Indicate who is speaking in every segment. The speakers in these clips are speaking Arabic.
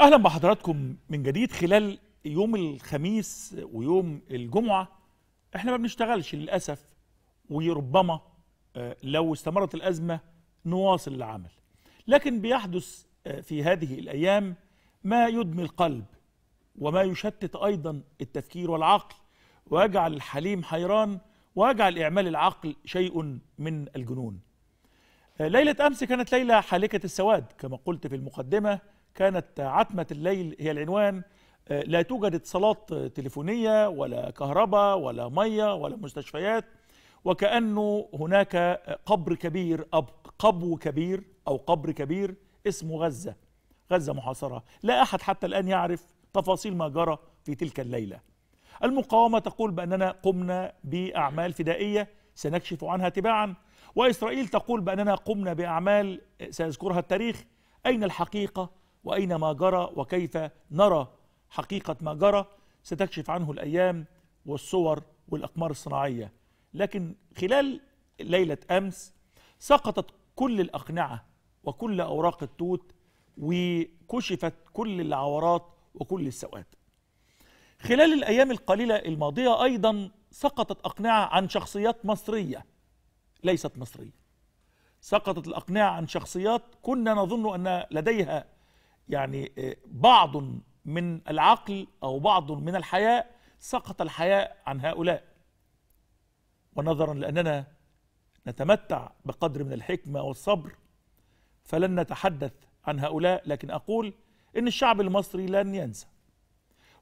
Speaker 1: اهلا بحضراتكم من جديد خلال يوم الخميس ويوم الجمعه احنا ما بنشتغلش للاسف وربما آه، لو استمرت الازمه نواصل العمل لكن بيحدث آه، في هذه الايام ما يدمي القلب وما يشتت ايضا التفكير والعقل ويجعل الحليم حيران ويجعل اعمال العقل شيء من الجنون آه، ليله امس كانت ليله حالكه السواد كما قلت في المقدمه كانت عتمة الليل هي العنوان آه، لا توجد اتصالات تليفونية ولا كهرباء ولا مية ولا مستشفيات وكأنه هناك قبر كبير أو قبو كبير أو قبر كبير اسمه غزة غزة محاصرة لا أحد حتى الآن يعرف تفاصيل ما جرى في تلك الليلة المقاومة تقول بأننا قمنا بأعمال فدائية سنكشف عنها تباعا وإسرائيل تقول بأننا قمنا بأعمال سيذكرها التاريخ أين الحقيقة وأين ما جرى وكيف نرى حقيقة ما جرى ستكشف عنه الأيام والصور والأقمار الصناعية لكن خلال ليلة أمس سقطت كل الأقنعة وكل أوراق التوت وكشفت كل العورات وكل السواد خلال الأيام القليلة الماضية أيضا سقطت أقنعة عن شخصيات مصرية ليست مصرية سقطت الأقنعة عن شخصيات كنا نظن أن لديها يعني آه، بعض من العقل أو بعض من الحياء سقط الحياء عن هؤلاء ونظرا لأننا نتمتع بقدر من الحكمة والصبر فلن نتحدث عن هؤلاء لكن أقول إن الشعب المصري لن ينسى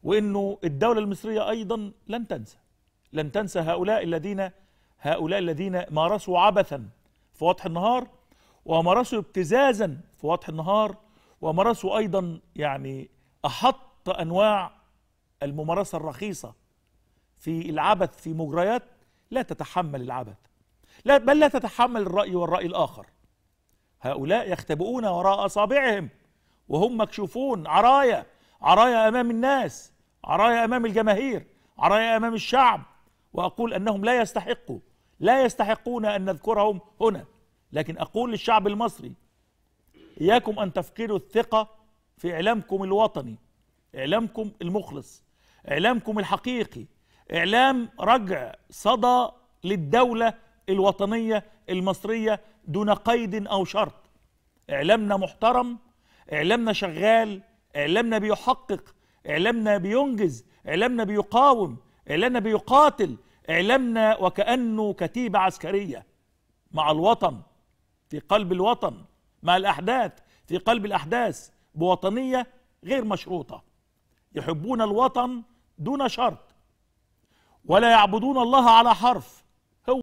Speaker 1: وإنه الدولة المصرية أيضا لن تنسى لن تنسى هؤلاء الذين هؤلاء الذين مارسوا عبثا في وضح النهار ومارسوا ابتزازا في وضح النهار ومارسوا أيضا يعني أحط أنواع الممارسة الرخيصة في العبث في مجريات لا تتحمل العبث لا بل لا تتحمل الرأي والرأي الآخر هؤلاء يختبئون وراء أصابعهم وهم مكشوفون عرايا عرايا أمام الناس عرايا أمام الجماهير عرايا أمام الشعب وأقول أنهم لا يستحقوا لا يستحقون أن نذكرهم هنا لكن أقول للشعب المصري إياكم أن تفقدوا الثقة في إعلامكم الوطني إعلامكم المخلص إعلامكم الحقيقي إعلام رجع صدى للدولة الوطنية المصرية دون قيد أو شرط إعلامنا محترم إعلامنا شغال إعلامنا بيحقق إعلامنا بينجز إعلامنا بيقاوم إعلامنا بيقاتل إعلامنا وكأنه كتيبة عسكرية مع الوطن في قلب الوطن مع الأحداث في قلب الأحداث بوطنية غير مشروطة يحبون الوطن دون شرط ولا يعبدون الله على حرف